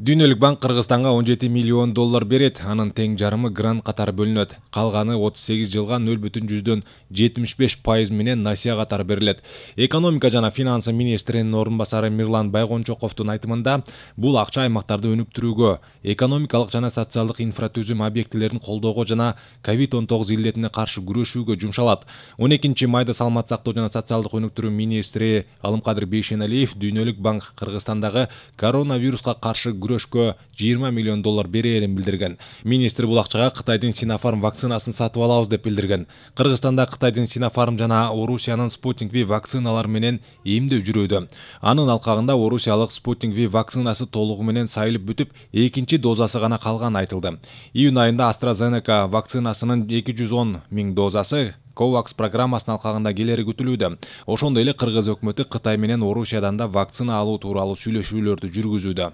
дүйнөлүк банк кыргызстанга 17 миллион доллар берет анын тең жарымы грант катары бөлүнөт калганы 38 жылга 0 бүтүн жүздөн пайыз менен насыя катары берилет экономика жана финансы министринин орун басары мирлан байгончоковдун айтымында бул акча аймактарды өнүктүрүүгө экономикалык жана социалдык инфратүзүм объектилерин колдоого жана covid 19 илдетине каршы күрөшүүгө жумшалат 12 майда салмат сактоо жана социалдык өнүктүрүү министри алымкадыр бейшеналиев дүйнөлүк банк кыргызстандагы коронавируска каршы күрөшкө 20 миллион доллар берерин билдирген министр бул акчага кытайдын синофарм вакцинасын сатып алабыз деп билдирген кыргызстанда кытайдын синофарм жана орусиянын спутник ви вакциналары менен эмдөө жүрүүдө анын алкагында орусиялык спутник ви вакцинасы толугу менен сайылып бүтүп экинчи дозасы гана калганы айтылды июнь айында AstraZeneca вакцинасынын он миң дозасы ковакс программасынын алкагында келери күтүлүүдө ошондой эле кыргыз өкмөтү кытай менен орусиядан да вакцина алуу тууралуу сүйлөшүүлөрдү жүргүзүүдө